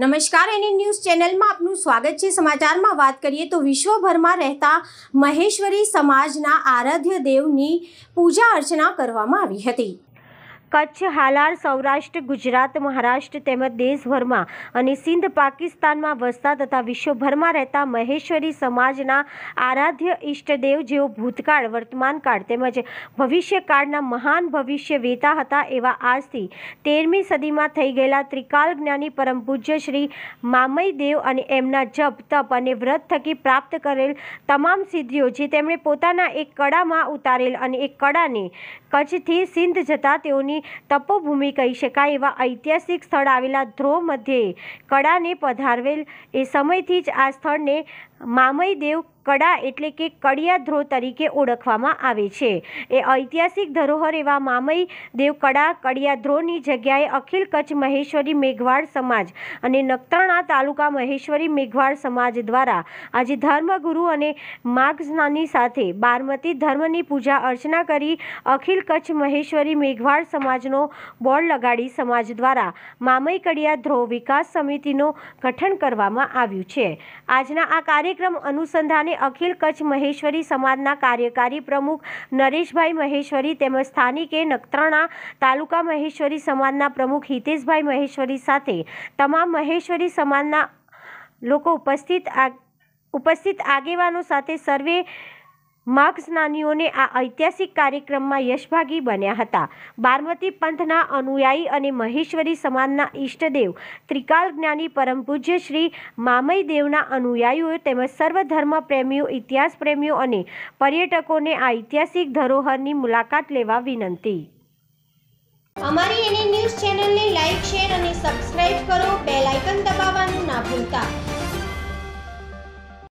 નમસ્કાર એની ન્યૂઝ ચેનલમાં આપનું સ્વાગત છે સમાચારમાં વાત કરીએ તો વિશ્વભરમાં રહેતા મહેશ્વરી સમાજના આરાધ્ય દેવની પૂજા અર્ચના કરવામાં આવી હતી કચ્છ હાલાર સૌરાષ્ટ્ર ગુજરાત મહારાષ્ટ્ર તેમજ દેશભરમાં અને સિંધ પાકિસ્તાનમાં વસતા તથા વિશ્વભરમાં રહેતા મહેશ્વરી સમાજના આરાધ્ય ઈષ્ટદેવ જેઓ ભૂતકાળ વર્તમાનકાળ તેમજ ભવિષ્યકાળના મહાન ભવિષ્ય વેતા હતા એવા આજથી તેરમી સદીમાં થઈ ગયેલા ત્રિકાલ જ્ઞાની પરમ પૂજ્ય શ્રી મામય દેવ અને એમના જપ તપ અને વ્રત થકી પ્રાપ્ત કરેલ તમામ સિદ્ધિઓ જે તેમણે પોતાના એક કળામાં ઉતારેલ અને એક કળાને કચ્છથી સિંધ જતાં તેઓની તપોભૂમિ કહી શકાય એવા ઐતિહાસિક સ્થળ આવેલા ધ્રોવ મધ્યે કળાને પધારવેલ એ સમયથી જ આ સ્થળને મામય દેવ કડા એટલે કે કડિયા કડિયાધ્રો તરીકે ઓળખવામાં આવે છે એ ઐતિહાસિક ધરોહર એવા મામઈ દેવ કડા કડિયા કડિયાધ્રોની જગ્યાએ અખિલ કચ્છ મહેશ્વરી મેઘવાડ સમાજ અને નખત્રાણા તાલુકા મહેશ્વરી મેઘવાડ સમાજ દ્વારા આજે ધર્મગુરુ અને માર્ગસ્નાની સાથે બારમતી ધર્મની પૂજા અર્ચના કરી અખિલ કચ્છ મહેશ્વરી મેઘવાડ સમાજનો બોર્ડ લગાડી સમાજ દ્વારા મામઈ કડિયા ધ્રો વિકાસ સમિતિનો ગઠન કરવામાં આવ્યું છે આજના આ કાર્યક્રમ અનુસંધાને અને અખિલ કચ્છ મહેશ્વરી સમાજના કાર્યકારી પ્રમુખ નરેશભાઈ મહેશ્વરી તેમજ સ્થાનિકે નખત્રાણા તાલુકા મહેશ્વરી સમાજના પ્રમુખ હિતેશભાઈ મહેશ્વરી સાથે તમામ મહેશ્વરી સમાજના લોકો ઉપસ્થિત ઉપસ્થિત આગેવાનો સાથે સર્વે માઘ સ્નાનીઓને આ ઐતિહાસિક કાર્યક્રમમાં યશભાગી બન્યા હતા બારમતી પંથના અનુયાયી અને મહેશ્વરી સમાનના ઈષ્ટદેવ ત્રિકાલ જ્ઞાની પરમ પૂજ્ય શ્રી મામય અનુયાયીઓ તેમજ સર્વ ધર્મ પ્રેમીઓ ઇતિહાસ પ્રેમીઓ અને પર્યટકોને આ ઐતિહાસિક ધરોહરની મુલાકાત લેવા વિનંતી અમારી એની ન્યૂઝ ચેનલને લાઈક શેર અને સબસ્ક્રાઇબ કરો બેલ આઇકન દબાવવાનું ના ભૂલતા